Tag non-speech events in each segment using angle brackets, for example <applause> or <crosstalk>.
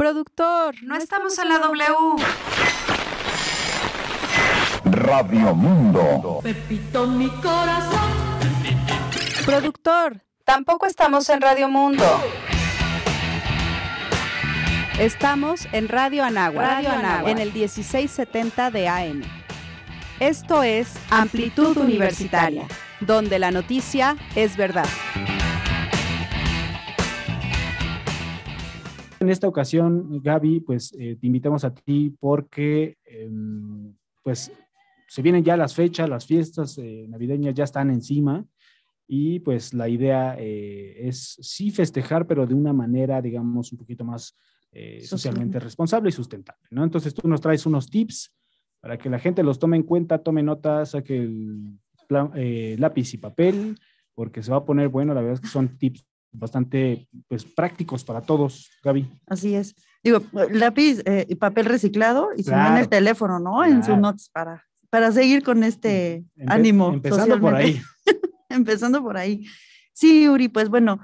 Productor, no, estamos, en la W. Radio Mundo. Pepito, mi corazón. Productor, tampoco estamos en Radio Mundo. Estamos en Radio Anagua Radio en el 1670 de AM. Esto es Amplitud Universitaria, donde la noticia es verdad. En esta ocasión, Gaby, pues eh, te invitamos a ti porque em, pues se vienen ya las fechas, las fiestas eh, navideñas ya están encima y pues la idea eh, es sí festejar, pero de una manera, digamos, un poquito más socialmente responsable y sustentable, ¿no? Entonces tú nos traes unos tips para que la gente los tome en cuenta, tome notas, saque el lápiz y papel, porque se va a poner bueno, la verdad es que son tips bastante pues, prácticos para todos, Gaby. Así es. Digo, lápiz eh, y papel reciclado y se el teléfono, ¿no? En sus notes para, para seguir con este ánimo. Empezando por ahí. <laughs> empezando por ahí. Sí, Uri, pues bueno,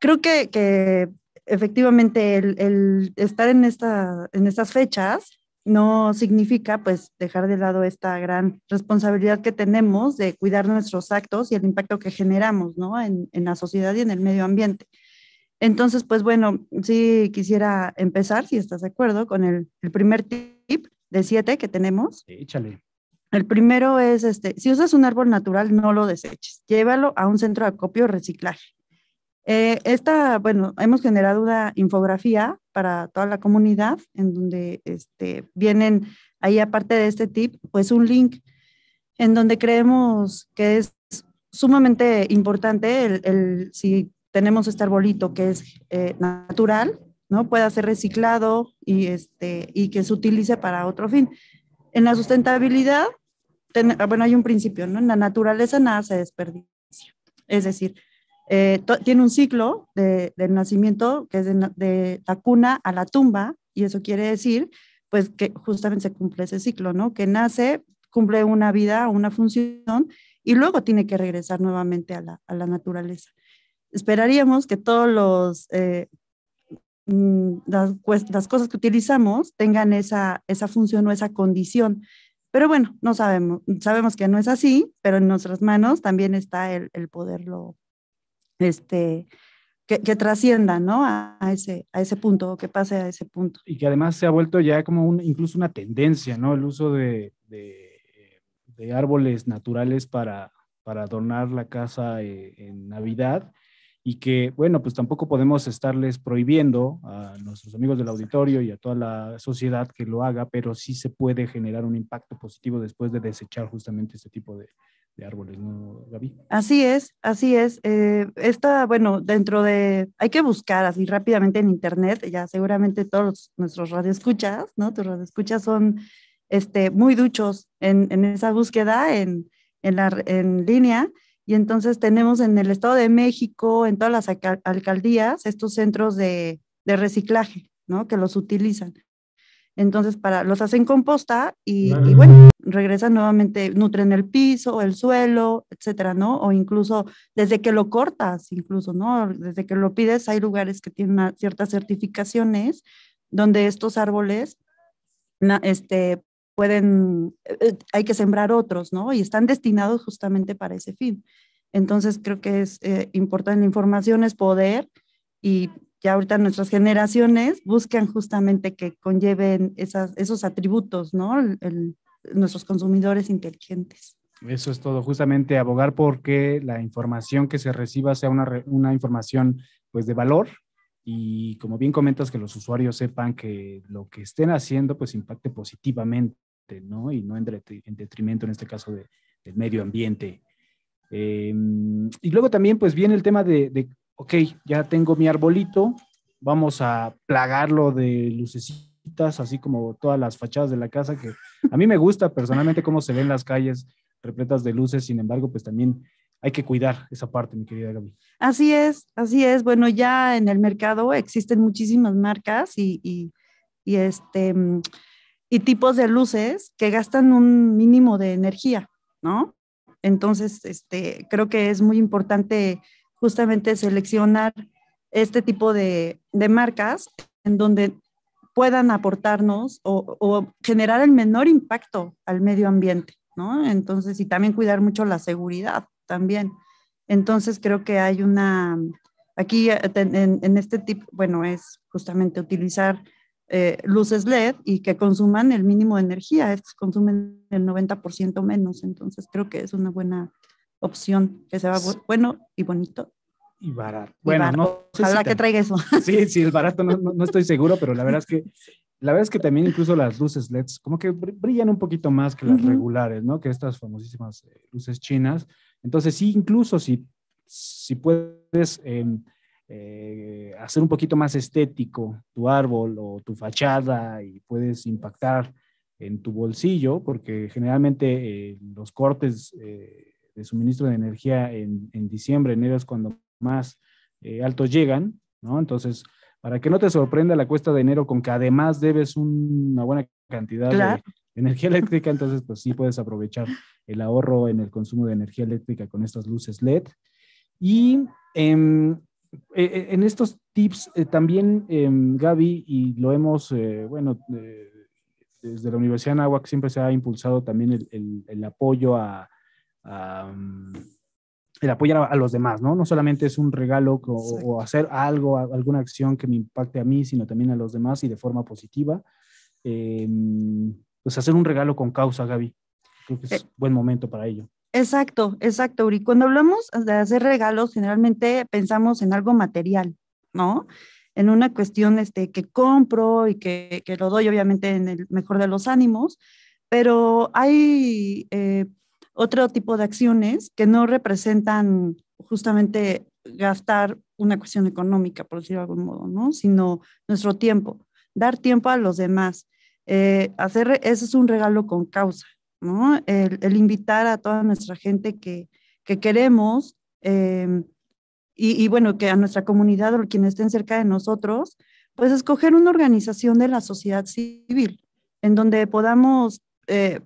creo que, efectivamente el, estar en, esta, en estas fechas no significa pues dejar de lado esta gran responsabilidad que tenemos de cuidar nuestros actos y el impacto que generamos, ¿no? En, la sociedad y en el medio ambiente. Entonces, pues bueno, sí quisiera empezar, si estás de acuerdo, con el, primer tip de siete que tenemos. Échale. El primero es, este, si usas un árbol natural, no lo deseches. Llévalo a un centro de acopio o reciclaje. Eh, esta, bueno, hemos generado una infografía para toda la comunidad en donde este, vienen ahí aparte de este tip, pues un link en donde creemos que es sumamente importante el, si tenemos este arbolito que es eh, natural, ¿no? Pueda ser reciclado y, este, y que se utilice para otro fin. En la sustentabilidad, ah, bueno, hay un principio, ¿no? En la naturaleza nada se desperdicia. Es decir, eh, tiene un ciclo de, del nacimiento que es de, la cuna a la tumba y eso quiere decir pues que justamente se cumple ese ciclo, ¿no? Que nace, cumple una vida, una función y luego tiene que regresar nuevamente a la, naturaleza. Esperaríamos que todos los... Eh, mm, las, cosas que utilizamos tengan esa, esa función o esa condición. Pero bueno, no sabemos, sabemos que no es así, pero en nuestras manos también está el, el poderlo este, que, trascienda, ¿no? A, ese, a ese punto, que pase a ese punto. Y que además se ha vuelto ya como un, incluso una tendencia, ¿no? El uso de, de, de árboles naturales para, para adornar la casa eh, en Navidad y que, bueno, pues tampoco podemos estarles prohibiendo a nuestros amigos del auditorio y a toda la sociedad que lo haga, pero sí se puede generar un impacto positivo después de desechar justamente este tipo de, árboles, ¿no, Gaby? Así es, así es. Eh, Está, bueno, dentro de, hay que buscar así rápidamente en internet, ya seguramente todos nuestros radioescuchas, ¿no? Tus radioescuchas son este, muy duchos en, esa búsqueda en, en, en línea. Y entonces tenemos en el Estado de México, en todas las alcaldías, estos centros de, reciclaje, ¿no? Que los utilizan. Entonces, para, los hacen composta y, y, bueno, regresan nuevamente, nutren el piso, el suelo, etcétera, ¿no? O incluso desde que lo cortas, incluso, ¿no? Desde que lo pides, hay lugares que tienen ciertas certificaciones donde estos árboles este, pueden, eh, hay que sembrar otros, ¿no? Y están destinados justamente para ese fin. Entonces creo que es eh, importante, la información es poder y ya ahorita nuestras generaciones buscan justamente que conlleven esas, esos atributos, ¿no? nuestros consumidores inteligentes. Eso es todo, justamente abogar porque la información que se reciba sea una, una información pues de valor y como bien comentas que los usuarios sepan que lo que estén haciendo pues impacte positivamente ¿no? Y no en, detrimento, en este caso, del medio ambiente. Em, y luego también, pues viene el tema de, ok, ya tengo mi arbolito, vamos a plagarlo de lucecitas, así como todas las fachadas de la casa, que a mí me gusta personalmente cómo se ven las calles repletas de luces, sin embargo, pues también hay que cuidar esa parte, mi querida Gaby. Así es, así es. Bueno, ya en el mercado existen muchísimas marcas y, y este y tipos de luces que gastan un mínimo de energía, ¿no? Entonces, este, creo que es muy importante justamente seleccionar este tipo de, de marcas en donde puedan aportarnos o, generar el menor impacto al medio ambiente, ¿no? Entonces, y también cuidar mucho la seguridad también. Entonces, creo que hay una, aquí eh, en, en este tipo, bueno, es justamente utilizar eh, luces LED y que consuman el mínimo de energía. Estos consumen el 90% menos, entonces creo que es una buena opción que sea va bueno y bonito. Y barato. Bueno, que traiga eso. <laughs> Sí, sí, el barato no, no, estoy seguro, pero la verdad es que la verdad es que también incluso las luces LEDs como que brillan un poquito más que las regulares, ¿no? Que estas famosísimas eh, luces chinas. Entonces, sí, incluso si, si puedes em, eh, hacer un poquito más estético tu árbol o tu fachada y puedes impactar en tu bolsillo, porque generalmente eh, los cortes eh, de suministro de energía en, diciembre, enero es cuando más altos llegan, ¿no? Entonces, para que no te sorprenda la cuesta de enero con que además debes una buena cantidad de energía eléctrica, entonces pues sí puedes aprovechar el ahorro en el consumo de energía eléctrica con estas luces LED. Y em, eh, eh, en estos tips eh, también, em, Gaby, y lo hemos, bueno, desde la Universidad de Nahuac siempre se ha impulsado también el, apoyo a, mm, el apoyo a, los demás, ¿no? No solamente es un regalo o, hacer algo, alguna acción que me impacte a mí, sino también a los demás y de forma positiva. Em, pues hacer un regalo con causa, Gaby. Creo que es buen momento para ello. Exacto, exacto, Uri, Cuando hablamos de hacer regalos, generalmente pensamos en algo material, ¿no? En una cuestión este, que compro y que, lo doy, obviamente, en el mejor de los ánimos, pero hay eh, otro tipo de acciones que no representan justamente gastar una cuestión económica, por decirlo de algún modo, ¿no? Sino nuestro tiempo, dar tiempo a los demás. Eh, hacer, ese es un regalo con causa, el, invitar a toda nuestra gente que, queremos em, y, bueno, que a nuestra comunidad o quienes estén cerca de nosotros, pues escoger una organización de la sociedad civil en donde podamos eh,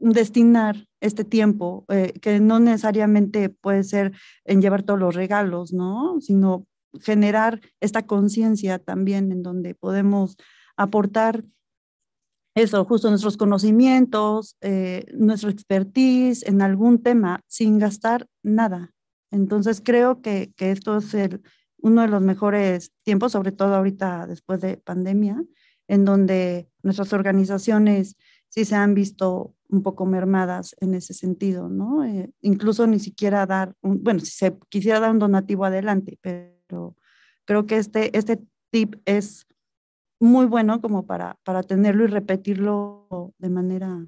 destinar este tiempo, eh, que no necesariamente puede ser en llevar todos los regalos, ¿no? Sino generar esta conciencia también en donde podemos aportar eso, justo nuestros conocimientos, eh, nuestra expertise en algún tema sin gastar nada. Entonces creo que, esto es uno de los mejores tiempos, sobre todo ahorita después de pandemia, en donde nuestras organizaciones sí se han visto un poco mermadas en ese sentido, ¿no? Eh, incluso ni siquiera dar, un, bueno, si se quisiera dar un donativo adelante, pero creo que este, este tip es muy bueno como para, para tenerlo y repetirlo de manera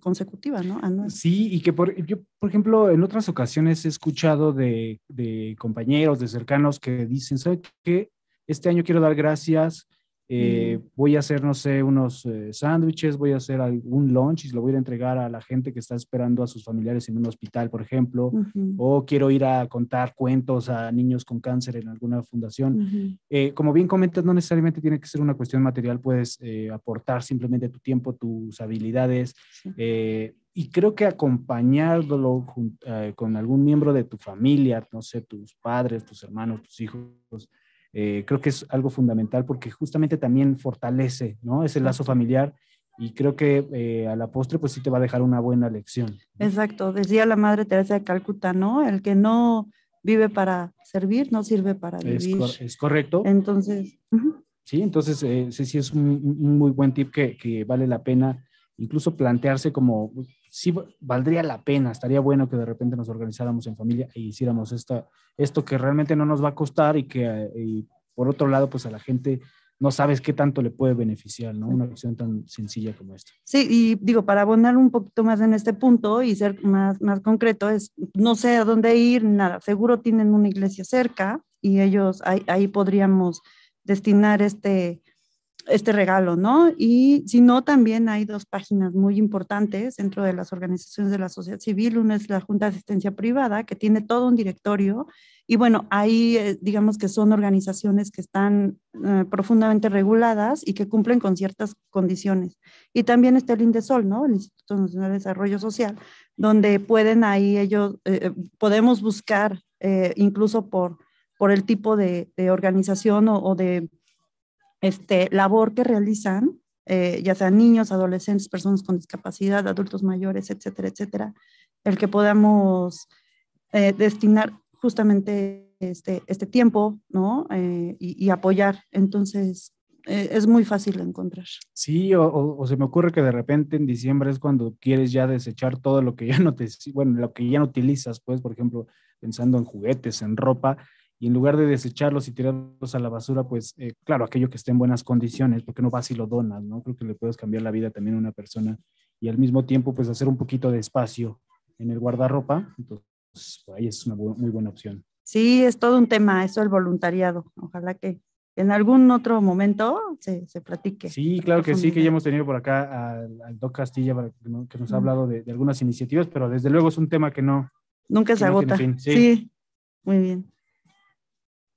consecutiva, ¿no? Sí, y que por, yo, por ejemplo, en otras ocasiones he escuchado de, de compañeros, de cercanos que dicen, ¿sabe qué? Este año quiero dar gracias eh, mm. Voy a hacer, no sé, unos eh, sándwiches, voy a hacer algún lunch y lo voy a entregar a la gente que está esperando a sus familiares en un hospital, por ejemplo, o quiero ir a contar cuentos a niños con cáncer en alguna fundación. Eh, como bien comentas, no necesariamente tiene que ser una cuestión material, puedes aportar simplemente tu tiempo, tus habilidades. y creo que acompañándolo con algún miembro de tu familia, no sé, tus padres, tus hermanos, tus hijos, eh, creo que es algo fundamental porque justamente también fortalece, ¿no? Ese lazo familiar y creo que eh, a la postre pues sí te va a dejar una buena lección. Exacto, decía la Madre Teresa de Calcuta, ¿no? El que no vive para servir no sirve para vivir. Es, correcto. Entonces. Sí, entonces eh, sí, sí es un, un, muy buen tip que, que, vale la pena incluso plantearse como sí valdría la pena, estaría bueno que de repente nos organizáramos en familia e hiciéramos esta, esto que realmente no nos va a costar y que eh, por otro lado, pues a la gente no sabes qué tanto le puede beneficiar, ¿no? Una acción tan sencilla como esta. Sí, y digo, para abonar un poquito más en este punto y ser más, más concreto, es no sé a dónde ir, nada, seguro tienen una iglesia cerca y ellos ahí podríamos destinar este, este regalo, ¿no? Y si no, también hay dos páginas muy importantes dentro de las organizaciones de la sociedad civil. Una es la Junta de Asistencia Privada, que tiene todo un directorio. Y bueno, ahí eh, digamos que son organizaciones que están eh, profundamente reguladas y que cumplen con ciertas condiciones. Y también está el INDESOL, ¿no? El Instituto Nacional de Desarrollo Social, donde pueden ahí ellos, eh, podemos buscar incluso por, por el tipo de, organización o de este, labor que realizan, eh, ya sean niños, adolescentes, personas con discapacidad, adultos mayores, etcétera, etcétera, el que podamos eh, destinar justamente este, este tiempo, ¿no? Eh, y, apoyar. Entonces, es muy fácil de encontrar. Sí, o, o, se me ocurre que de repente en diciembre es cuando quieres ya desechar todo lo que ya no te, bueno, lo que ya no utilizas, pues, por ejemplo, pensando en juguetes, en ropa, y en lugar de desecharlos y tirarlos a la basura, pues eh, claro, aquello que esté en buenas condiciones, porque no vas y lo donas, ¿no? Creo que le puedes cambiar la vida también a una persona y al mismo tiempo pues hacer un poquito de espacio en el guardarropa, entonces ahí es una muy buena opción. Sí, es todo un tema, eso el voluntariado, ojalá que en algún otro momento se, se platique. Sí, claro que sí, que ya hemos tenido por acá al, doctor Doc Castilla que nos ha hablado de, algunas iniciativas, pero desde luego es un tema que no... Nunca se agota. sí, muy bien.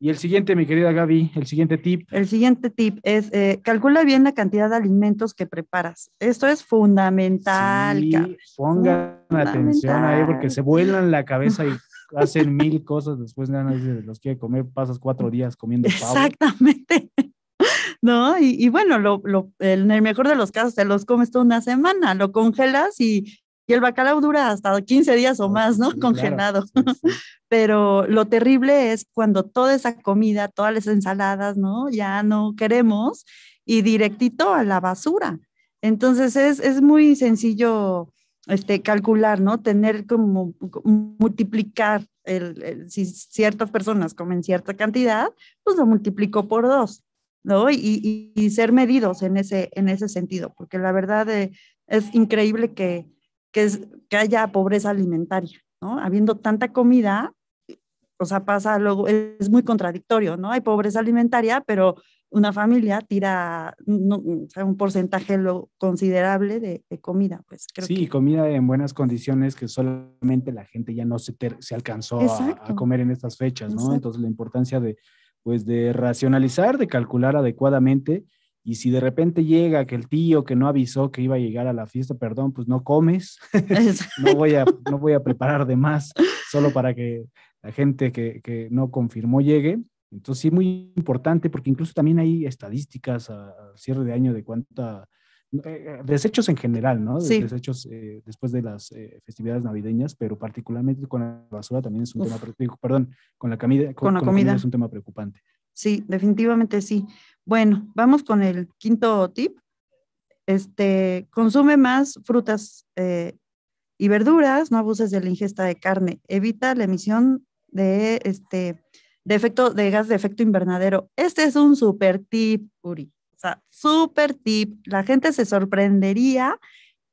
Y el siguiente, mi querida Gaby, el siguiente tip. El siguiente tip es, eh, calcula bien la cantidad de alimentos que preparas. Esto es fundamental. Sí, pongan atención ahí porque se vuelan la cabeza y hacen mil cosas. Después ganas de los quiere comer, pasas cuatro días comiendo Exactamente. <laughs> ¿no? Y, bueno, en el mejor de los casos te los comes toda una semana, lo congelas y y el bacalao dura hasta 15 días o oh, más, ¿no? Congelado. <laughs> Pero lo terrible es cuando toda esa comida, todas las ensaladas, ¿no? Ya no queremos y directito a la basura. Entonces es, es muy sencillo este, calcular, ¿no? Tener como multiplicar el, si ciertas personas comen cierta cantidad, pues lo multiplico por dos, ¿no? Y, ser medidos en ese, en ese sentido, porque la verdad eh, es increíble que, que, es, que haya pobreza alimentaria, ¿no? Habiendo tanta comida, o sea, pasa luego, es muy contradictorio, ¿no? Hay pobreza alimentaria, pero una familia tira un porcentaje lo considerable de, comida, pues creo Sí, comida en buenas condiciones que solamente la gente ya no se, se alcanzó a, comer en estas fechas, ¿no? Entonces la importancia de, pues, de racionalizar, de calcular adecuadamente y si de repente llega que el tío que no avisó que iba a llegar a la fiesta, perdón, pues no comes, <laughs> no, voy a, no voy a preparar de más solo para que la gente que, que no confirmó llegue. Entonces sí, muy importante porque incluso también hay estadísticas al cierre de año de cuánta, eh, eh, desechos en general, ¿no? Desechos eh, después de las festividades navideñas, pero particularmente con la basura también es un tema, perdón, con la comida, con, la comida es un tema preocupante. Sí, definitivamente sí. Bueno, vamos con el quinto tip. Este, consume más frutas eh, y verduras, no abuses de la ingesta de carne, evita la emisión de, este, de, efecto, de gas de efecto invernadero. Este es un super tip, Uri. O sea, super tip. La gente se sorprendería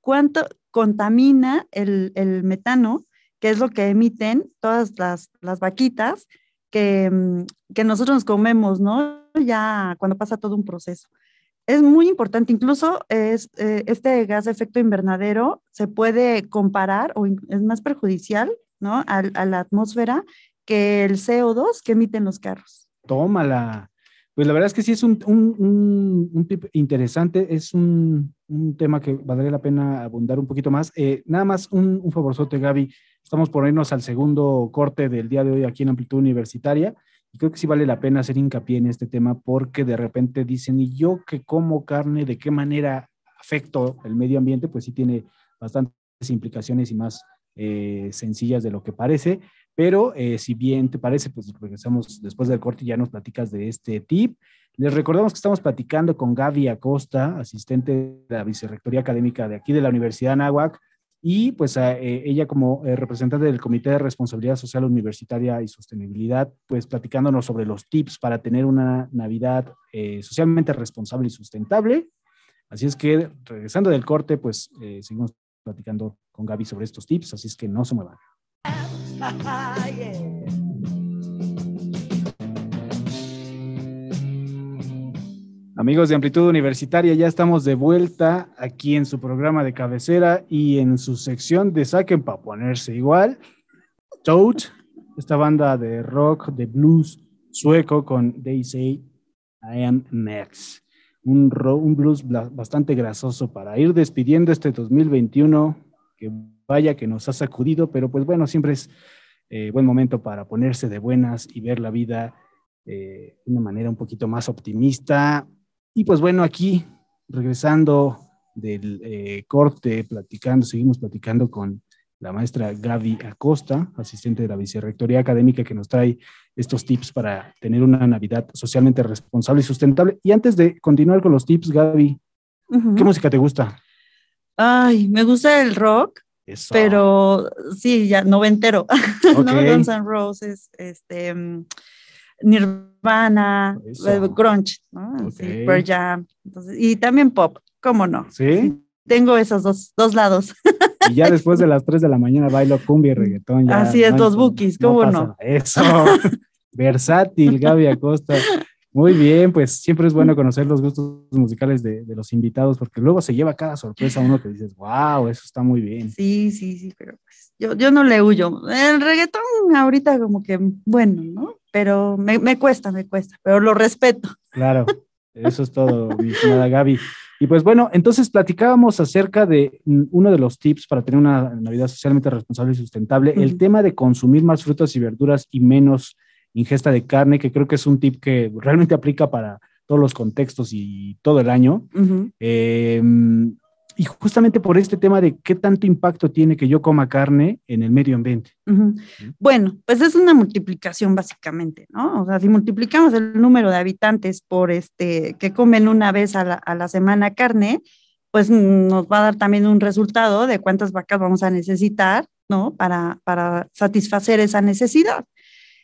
cuánto contamina el, metano, que es lo que emiten todas las, las vaquitas que, mm, que nosotros comemos, ¿no? Ya cuando pasa todo un proceso. Es muy importante, incluso es, eh, este gas de efecto invernadero se puede comparar o es más perjudicial ¿no? a, la atmósfera que el CO2 que emiten los carros. Tómala. Pues la verdad es que sí es un, un, tip interesante, es un, tema que valdría la pena abundar un poquito más. Eh, nada más un, un favorzote, Gaby. Estamos por al segundo corte del día de hoy aquí en Amplitud Universitaria y creo que sí vale la pena hacer hincapié en este tema porque de repente dicen, ¿y yo que como carne, de qué manera afecto el medio ambiente? Pues sí tiene bastantes implicaciones y más eh, sencillas de lo que parece. Pero eh, si bien te parece, pues regresamos después del corte y ya nos platicas de este tip. Les recordamos que estamos platicando con Gaby Acosta, asistente de la Vicerrectoría Académica de aquí de la Universidad de Anáhuac, y pues a, eh, ella como eh, representante del Comité de Responsabilidad Social Universitaria y Sostenibilidad, pues platicándonos sobre los tips para tener una Navidad eh, socialmente responsable y sustentable. Así es que regresando del corte, pues seguimos platicando con Gaby sobre estos tips, así es que no se muevan. <laughs> Amigos de Amplitud Universitaria, ya estamos de vuelta aquí en su programa de cabecera y en su sección de Saquen para ponerse igual. Toad, esta banda de rock, de blues sueco con They Say I Am Max. Un, blues bastante grasoso para ir despidiendo este 2021 que vaya que nos ha sacudido, pero pues bueno, siempre es eh, buen momento para ponerse de buenas y ver la vida eh, de una manera un poquito más optimista, y pues bueno, aquí regresando del eh, corte, platicando, seguimos platicando con la maestra Gaby Acosta, asistente de la Vicerrectoría Académica, que nos trae estos tips para tener una Navidad socialmente responsable y sustentable. Y antes de continuar con los tips, Gaby, ¿qué música te gusta? Ay, me gusta el rock, pero sí, ya noventero. <laughs> Okay. no, Guns N' Roses, este, mm, Nirvana Nirvana, grunge, ¿no? y también pop, ¿cómo no? ¿Sí? Tengo esos dos, lados. Y ya después de las 3 de la mañana bailo cumbia y <laughs> reggaetón. Así es, los bookies, ¿cómo no? Eso. <laughs> Versátil, Gaby Acosta. Muy bien, pues siempre es bueno conocer los gustos musicales de, los invitados, porque luego se lleva cada sorpresa uno que dices, wow, eso está muy bien. Sí, sí, sí, pero pues yo, yo no le huyo. El reggaetón ahorita como que, bueno, ¿no? pero me, cuesta, me cuesta, pero lo respeto. <laughs> Claro, eso es todo, mi estimada Gaby. Y pues bueno, entonces platicábamos acerca de mm, uno de los tips para tener una Navidad socialmente responsable y sustentable, el tema de consumir más frutas y verduras y menos ingesta de carne, que creo que es un tip que realmente aplica para todos los contextos y todo el año y justamente por este tema de qué tanto impacto tiene que yo coma carne en el medio ambiente. Bueno, pues es una multiplicación básicamente, ¿no? O sea, si multiplicamos el número de habitantes por este que comen una vez a la, semana carne, pues nos va a dar también un resultado de cuántas vacas vamos a necesitar, ¿no? Para, para satisfacer esa necesidad.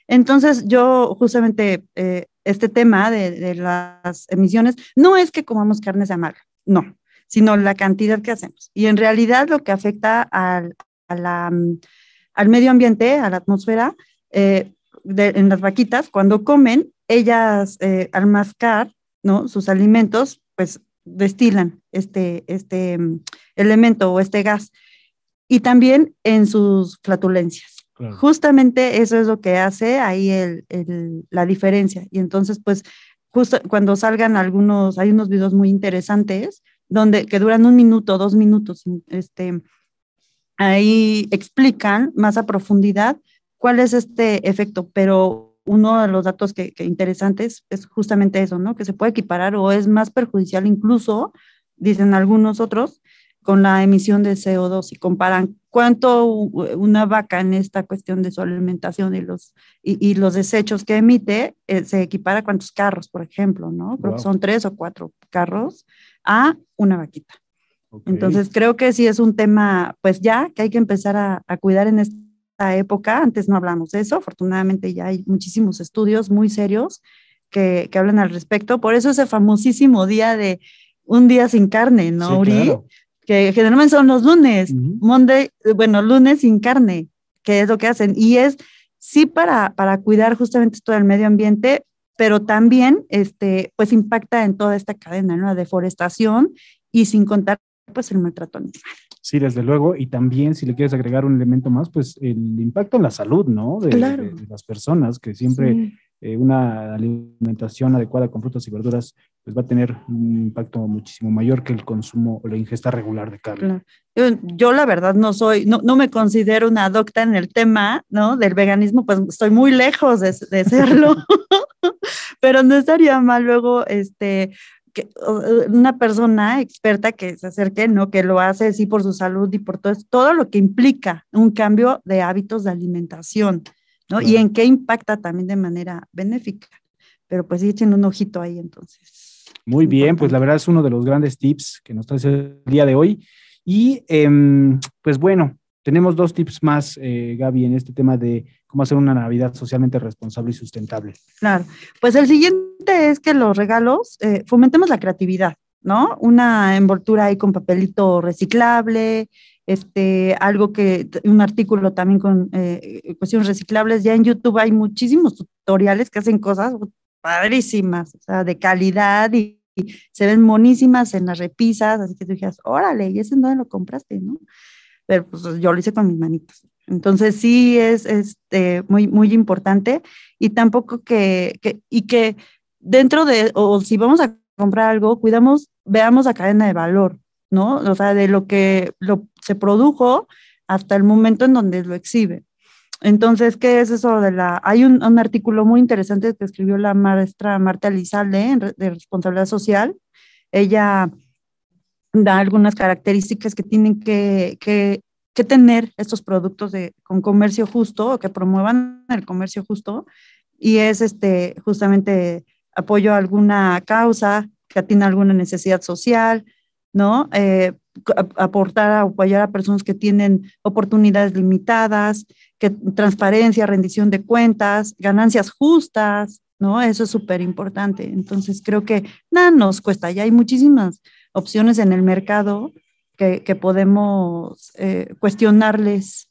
Entonces, yo justamente eh, este tema de, las emisiones, no es que comamos carnes de amarga, no, sino la cantidad que hacemos. Y en realidad lo que afecta al, a la, mm, al medio ambiente, a la atmósfera, eh, en las vaquitas, cuando comen, ellas eh, al mascar ¿no? sus alimentos, pues destilan este, este mm, elemento o este gas. Y también en sus flatulencias. Justamente eso es lo que hace ahí el, el, la diferencia. Y entonces, pues, justo cuando salgan algunos, hay unos videos muy interesantes donde, que duran un minuto, dos minutos, este, ahí explican más a profundidad cuál es este efecto, pero uno de los datos que, interesantes es justamente eso, ¿no? Que se puede equiparar o es más perjudicial incluso, dicen algunos otros, con la emisión de CO2 y comparan cuánto una vaca en esta cuestión de su alimentación y los, y, los desechos que emite eh, se equipara a cuántos carros, por ejemplo, ¿no? Creo que son tres o cuatro carros a una vaquita. Entonces creo que sí es un tema, pues ya, que hay que empezar a, cuidar en esta época. Antes no hablamos de eso, afortunadamente ya hay muchísimos estudios muy serios que, hablan al respecto. Por eso ese famosísimo día de un día sin carne, ¿no, Uri? Que generalmente son los lunes, bueno, lunes sin carne, que es lo que hacen. Y es, sí, para, para cuidar justamente todo el medio ambiente, pero también este, pues impacta en toda esta cadena, ¿no? La deforestación y sin contar pues el maltrato Sí, desde luego, y también si le quieres agregar un elemento más, pues el impacto en la salud, ¿no? De, las personas, que siempre eh, una alimentación adecuada con frutas y verduras, pues va a tener un impacto muchísimo mayor que el consumo o la ingesta regular de carne. Yo, la verdad no soy, no, me considero una docta en el tema, ¿no? Del veganismo, pues estoy muy lejos de, de serlo, <laughs> pero no estaría mal luego, este, que una persona experta que se acerque, ¿no? Que lo hace, sí, por su salud y por todo, todo lo que implica un cambio de hábitos de alimentación. Y en qué impacta también de manera benéfica. Pero pues echen un ojito ahí entonces. Muy bien, pues la verdad es uno de los grandes tips que nos trae el día de hoy. Y em, pues bueno, tenemos dos tips más, eh, Gaby, en este tema de cómo hacer una Navidad socialmente responsable y sustentable. Claro, pues el siguiente es que los regalos, eh, fomentemos la creatividad, ¿no? Una envoltura ahí con papelito reciclable, este, algo que, un artículo también con eh, eh, cuestiones reciclables. Ya en YouTube hay muchísimos tutoriales que hacen cosas padrísimas, o sea, de calidad y, se ven monísimas en las repisas, así que tú dijeras, órale, y ese en lo compraste, ¿no? Pero pues yo lo hice con mis manitos. Entonces sí es este, muy, muy importante y tampoco que, que, y que dentro de, o si vamos a comprar algo, cuidamos, veamos la cadena de valor, ¿no? O sea, de lo que se produjo hasta el momento en donde lo exhibe. Entonces, ¿qué es eso de la...? Hay un, artículo muy interesante que escribió la maestra Marta Lizalde de Responsabilidad Social. Ella da algunas características que tienen que, tener estos productos con comercio justo o que promuevan el comercio justo y es este, justamente apoyo a alguna causa que tiene alguna necesidad social, ¿no? Eh, aportar, apoyar a personas que tienen oportunidades limitadas, que transparencia, rendición de cuentas, ganancias justas, ¿no? Eso es súper importante. Entonces creo que nada nos cuesta, ya hay muchísimas opciones en el mercado que, podemos eh, cuestionarles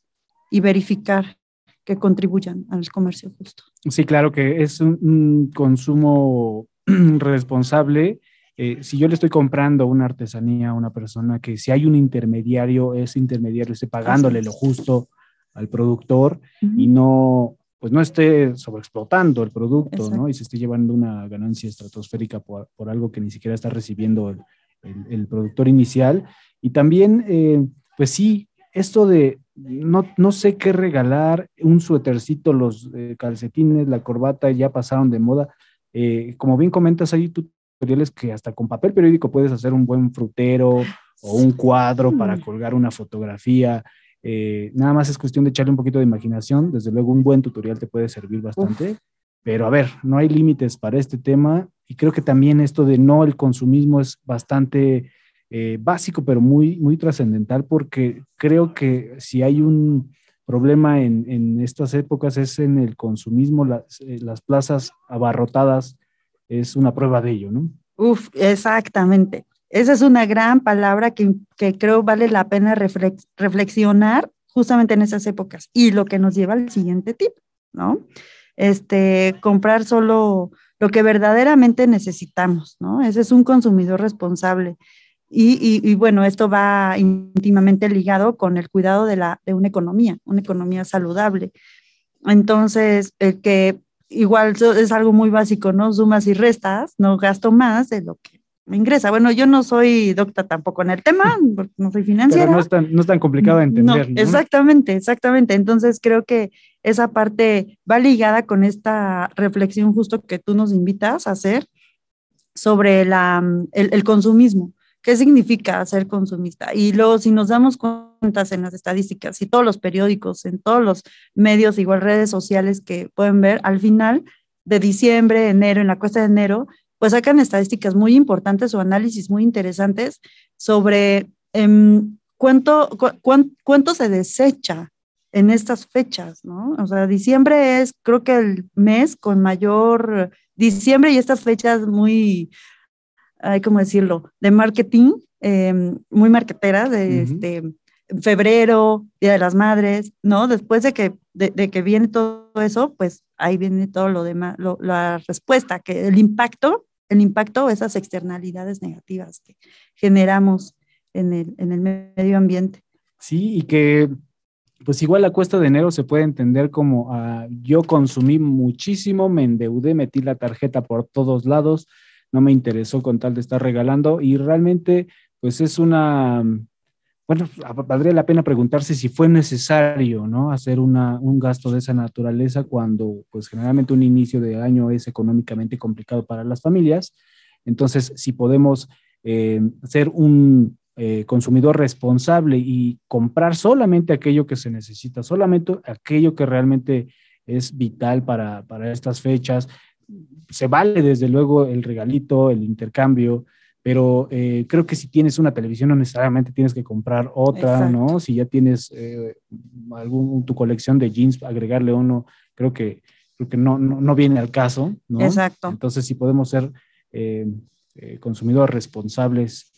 y verificar que contribuyan al comercio justo. Sí, claro que es un consumo <clears throat> responsable eh, si yo le estoy comprando una artesanía a una persona, que si hay un intermediario, ese intermediario esté pagándole lo justo al productor y no pues no esté sobreexplotando el producto, ¿no? Y se esté llevando una ganancia estratosférica por, algo que ni siquiera está recibiendo el, productor inicial. Y también, eh, pues sí, esto de no, no, sé qué regalar, un suétercito, los eh, calcetines, la corbata ya pasaron de moda. como bien comentas ahí, tú tutoriales que hasta con papel periódico puedes hacer un buen frutero o un cuadro para mm. colgar una fotografía. Eh, nada más es cuestión de echarle un poquito de imaginación. Desde luego, un buen tutorial te puede servir bastante. Pero a ver, no hay límites para este tema. Y creo que también esto de no el consumismo es bastante eh, básico, pero muy, muy trascendental, porque creo que si hay un problema en, en estas épocas es en el consumismo, las, eh, las plazas abarrotadas es una prueba de ello, ¿no? Uf, exactamente. Esa es una gran palabra que, creo vale la pena reflexionar justamente en esas épocas y lo que nos lleva al siguiente tipo ¿no? Este, comprar solo lo que verdaderamente necesitamos, ¿no? Ese es un consumidor responsable. Y, bueno, esto va íntimamente ligado con el cuidado de, la, de una economía, una economía saludable. Entonces, el que igual es algo muy básico, ¿no? Sumas y restas, no gasto más de lo que me ingresa. Bueno, yo no soy docta tampoco en el tema, <laughs> porque no soy financiera. no es tan, complicado de entender. Exactamente, exactamente. Entonces creo que esa parte va ligada con esta reflexión justo que tú nos invitas a hacer sobre la, el consumismo. ¿Qué significa ser consumista? Y luego, si nos damos cuenta en las estadísticas y todos los periódicos, en todos los medios, igual redes sociales que pueden ver, al final de diciembre, enero, en la cuesta de enero, pues sacan estadísticas muy importantes o análisis muy interesantes sobre em, cuánto, cuánto se desecha en estas fechas, ¿no? O sea, diciembre es creo que el mes con mayor, diciembre y estas fechas muy, hay como decirlo, de marketing, em, muy marketera, de este, febrero, Día de las Madres, ¿no? Después de que, de, que viene todo eso, pues ahí viene todo lo demás, la respuesta, que el impacto, el impacto, esas externalidades negativas que generamos en el, medio ambiente. Sí, y que pues igual la cuesta de enero se puede entender como ah, yo consumí muchísimo, me endeudé, metí la tarjeta por todos lados, no me interesó con tal de estar regalando y realmente pues es una, mm, bueno, valdría la pena preguntarse si fue necesario, ¿no? Hacer un gasto de esa naturaleza cuando pues generalmente un inicio de año es económicamente complicado para las familias. Entonces, si podemos eh, ser un eh, consumidor responsable y comprar solamente aquello que se necesita, solamente aquello que realmente es vital para, para, estas fechas, se vale desde luego el regalito, el intercambio, pero eh, creo que si tienes una televisión no necesariamente tienes que comprar otra, ¿no? Si ya tienes eh, algún, tu colección de jeans, agregarle uno, creo que, creo no, no, viene al caso, ¿no? Exacto. Entonces, si podemos ser eh, consumidores responsables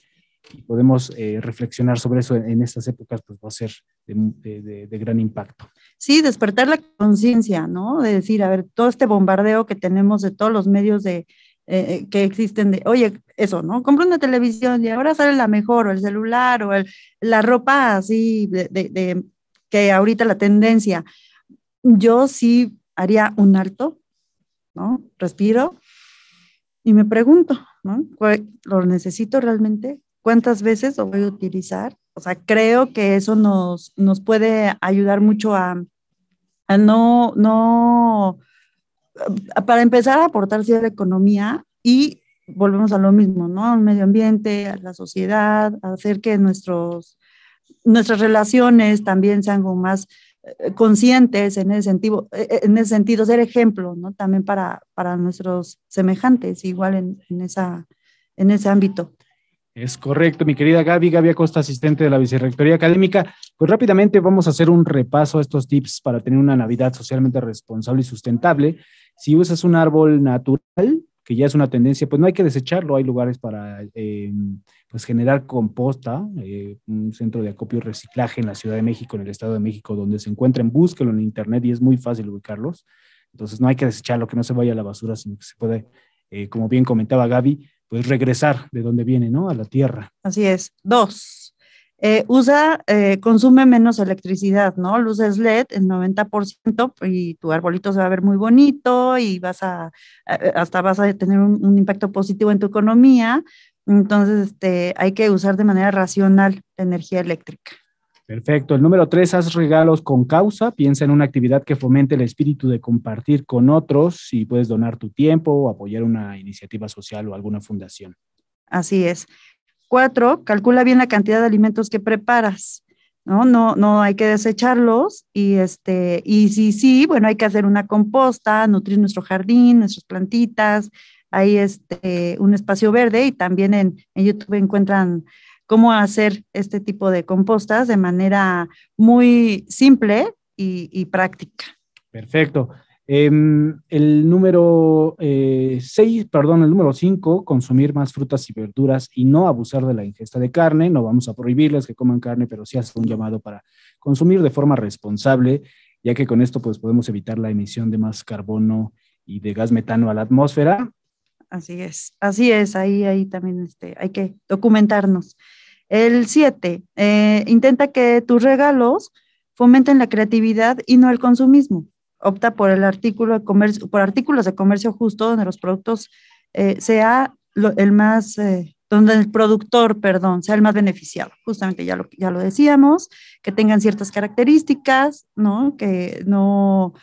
y podemos reflexionar sobre eso en, estas épocas, pues va a ser de, gran impacto. Sí, despertar la conciencia, ¿no? De decir, a ver, todo este bombardeo que tenemos de todos los medios de, eh, eh, que existen de, oye, eso, ¿no? Compro una televisión y ahora sale la mejor, o el celular, o la ropa así, de, que ahorita la tendencia. Yo sí haría un alto, ¿no? Respiro y me pregunto, ¿no? ¿Lo necesito realmente? ¿Cuántas veces lo voy a utilizar? O sea, creo que eso nos, puede ayudar mucho a, no, no, para empezar a aportar cierta la economía y volvemos a lo mismo, ¿no? Al medio ambiente, a la sociedad, a hacer que nuestros, nuestras relaciones también sean más eh, conscientes en ese sentido, eh, en ese sentido ser ejemplo, ¿no? También para, nuestros semejantes, igual en, esa, en ese ámbito. Es correcto, mi querida Gaby, Gaby Acosta, asistente de la Vicerrectoría Académica. Pues rápidamente vamos a hacer un repaso a estos tips para tener una Navidad socialmente responsable y sustentable. Si usas un árbol natural, que ya es una tendencia, pues no hay que desecharlo. Hay lugares para eh, pues, generar composta, eh, un centro de acopio y reciclaje en la Ciudad de México, en el Estado de México, donde se encuentren, búsquelo en internet y es muy fácil ubicarlos. Entonces no hay que desecharlo, que no se vaya a la basura, sino que se puede, eh, como bien comentaba Gaby, es pues, regresar de donde viene, ¿no? A la tierra. Así es. Dos, eh, usa, eh, consume menos electricidad, ¿no? Luces LED el 90% y tu arbolito se va a ver muy bonito y vas a, eh, hasta vas a tener un, un impacto positivo en tu economía. Entonces, este, hay que usar de manera racional la energía eléctrica. Perfecto. El número tres, haz regalos con causa. Piensa en una actividad que fomente el espíritu de compartir con otros si puedes donar tu tiempo o apoyar una iniciativa social o alguna fundación. Así es. Cuatro, calcula bien la cantidad de alimentos que preparas. No, no, no hay que desecharlos y este y sí, sí, bueno, hay que hacer una composta, nutrir nuestro jardín, nuestras plantitas, hay este un espacio verde y también en YouTube encuentran cómo hacer este tipo de compostas de manera muy simple y, práctica. Perfecto. Em, el número 6, eh, perdón, el número 5, consumir más frutas y verduras y no abusar de la ingesta de carne. No vamos a prohibirles que coman carne, pero sí hace un llamado para consumir de forma responsable, ya que con esto pues, podemos evitar la emisión de más carbono y de gas metano a la atmósfera. Así es, así es, ahí, ahí también este, hay que documentarnos. El 7, eh, intenta que tus regalos fomenten la creatividad y no el consumismo. Opta por el artículo de comercio, por artículos de comercio justo donde los productos eh, sea el más eh, donde el productor, perdón, sea el más beneficiado. Justamente ya lo, ya lo decíamos, que tengan ciertas características, ¿no? Que no,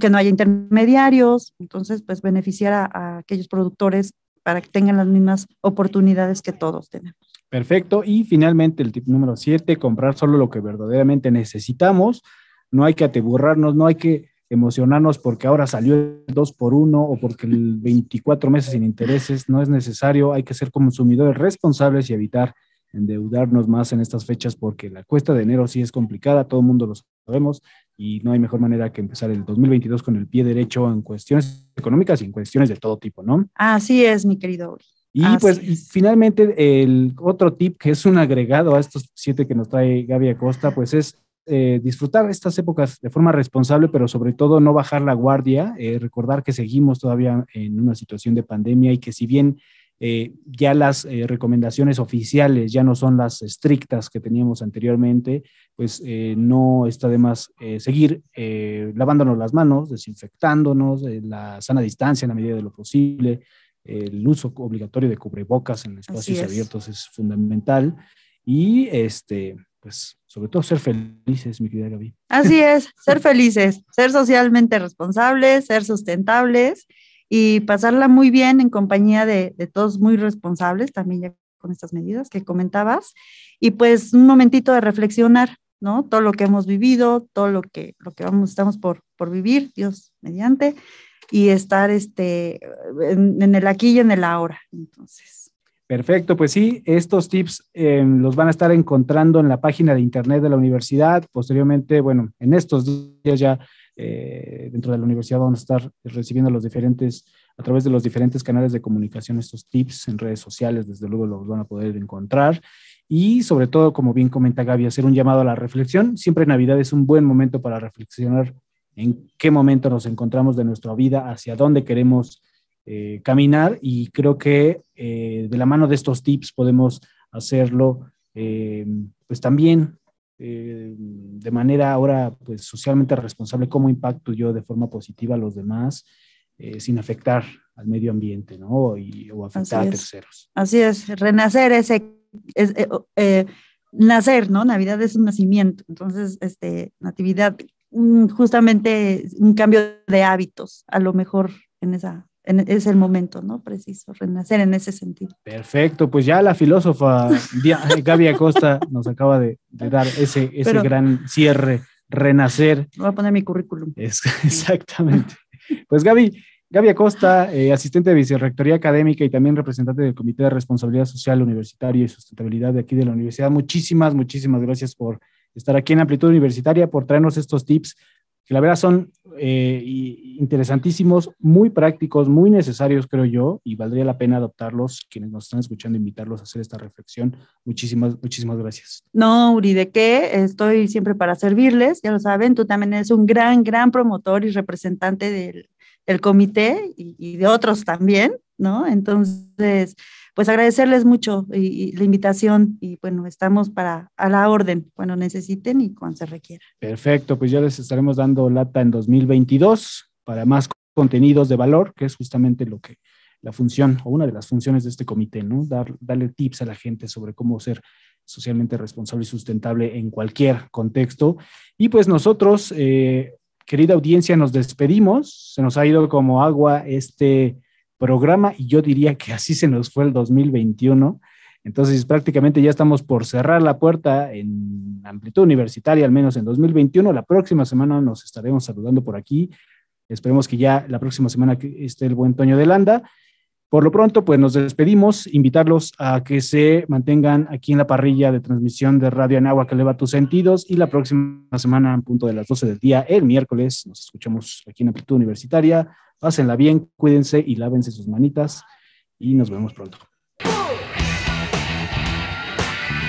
que no haya intermediarios, entonces pues beneficiar a, aquellos productores para que tengan las mismas oportunidades que todos tenemos. Perfecto. Y finalmente el tip número siete, comprar solo lo que verdaderamente necesitamos. No hay que ateburrarnos, no hay que emocionarnos porque ahora salió el 2 por 1 o porque el 24 meses sin intereses no es necesario. Hay que ser consumidores responsables y evitar endeudarnos más en estas fechas porque la cuesta de enero sí es complicada, todo el mundo lo sabemos y no hay mejor manera que empezar el 2022 con el pie derecho en cuestiones económicas y en cuestiones de todo tipo, ¿no? Así es, mi querido Uri. Y pues finalmente el otro tip que es un agregado a estos siete que nos trae Gaby Acosta, pues es eh, disfrutar estas épocas de forma responsable, pero sobre todo no bajar la guardia, eh, recordar que seguimos todavía en una situación de pandemia y que si bien eh, ya las recomendaciones oficiales ya no son las estrictas que teníamos anteriormente, pues no está de más seguir lavándonos las manos, desinfectándonos, la sana distancia en la medida de lo posible, el uso obligatorio de cubrebocas en espacios abiertos es fundamental y este pues, sobre todo ser felices, mi querida Gaby. Así <laughs> es, ser felices, ser socialmente responsables, ser sustentables y pasarla muy bien en compañía de, de todos muy responsables, también ya con estas medidas que comentabas, y pues un momentito de reflexionar, ¿no? Todo lo que hemos vivido, todo lo que, lo que vamos, estamos por, por vivir, Dios mediante, y estar este, en el aquí y en el ahora. Entonces. Perfecto, pues sí, estos tips em, los van a estar encontrando en la página de internet de la universidad. Posteriormente, bueno, en estos días ya eh, dentro de la universidad van a estar recibiendo los diferentes, a través de los diferentes canales de comunicación, estos tips en redes sociales, desde luego los van a poder encontrar. Y sobre todo, como bien comenta Gaby, hacer un llamado a la reflexión. Siempre Navidad es un buen momento para reflexionar en qué momento nos encontramos de nuestra vida, hacia dónde queremos eh, caminar y creo que eh, de la mano de estos tips podemos hacerlo eh, pues también de manera ahora pues socialmente responsable, cómo impacto yo de forma positiva a los demás sin afectar al medio ambiente, ¿no? o afectar a terceros. Así es, renacer ese... Es, nacer, ¿no? Navidad es un nacimiento. Entonces, este, natividad, mm, justamente un cambio de hábitos, a lo mejor en esa e-, es el momento, ¿no? Preciso, renacer en ese sentido. Perfecto, pues ya la filósofa <laughs> Gaby Acosta nos acaba de, dar ese, ese gran cierre, renacer. Voy a poner mi currículum. Es, <laughs> exactamente. Pues Gaby, Gaby Acosta, eh, asistente de Vicerrectoría Académica y también representante del Comité de Responsabilidad Social Universitaria y Sustentabilidad de aquí de la universidad, muchísimas, muchísimas gracias por estar aquí en Amplitud Universitaria, por traernos estos tips que la verdad son eh, interesantísimos, muy prácticos, muy necesarios, creo yo, y valdría la pena adoptarlos, quienes nos están escuchando, invitarlos a hacer esta reflexión. Muchísimas, muchísimas gracias. No, Uri, ¿de qué? Estoy siempre para servirles, ya lo saben, tú también eres un gran, gran promotor y representante del, comité y, y de otros también, ¿no? Entonces pues agradecerles mucho la invitación y bueno, estamos para a la orden cuando necesiten y cuando se requiera. Perfecto, pues ya les estaremos dando lata en 2022 para más contenidos de valor, que es justamente lo que la función o una de las funciones de este comité, ¿no? darle tips a la gente sobre cómo ser socialmente responsable y sustentable en cualquier contexto. Y pues nosotros, eh, querida audiencia, nos despedimos. Se nos ha ido como agua este programa y yo diría que así se nos fue el 2021. Entonces prácticamente ya estamos por cerrar la puerta en amplitud universitaria, al menos en 2021. La próxima semana nos estaremos saludando por aquí. Esperemos que ya la próxima semana esté el buen Toño de Landa. Por lo pronto, pues nos despedimos, invitarlos a que se mantengan aquí en la parrilla de transmisión de Radio Anagua que eleva tus sentidos y la próxima semana, a punto de las 12 del día, el miércoles, nos escuchamos aquí en Amplitud Universitaria. Pásenla bien, cuídense y lávense sus manitas y nos vemos pronto.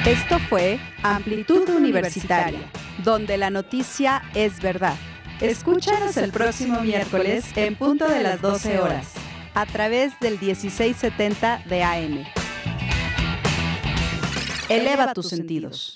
Esto fue Amplitud Universitaria, donde la noticia es verdad. Escúchanos el próximo miércoles en punto de las 12 horas, a través del 1670 de AM. Eleva tus sentidos.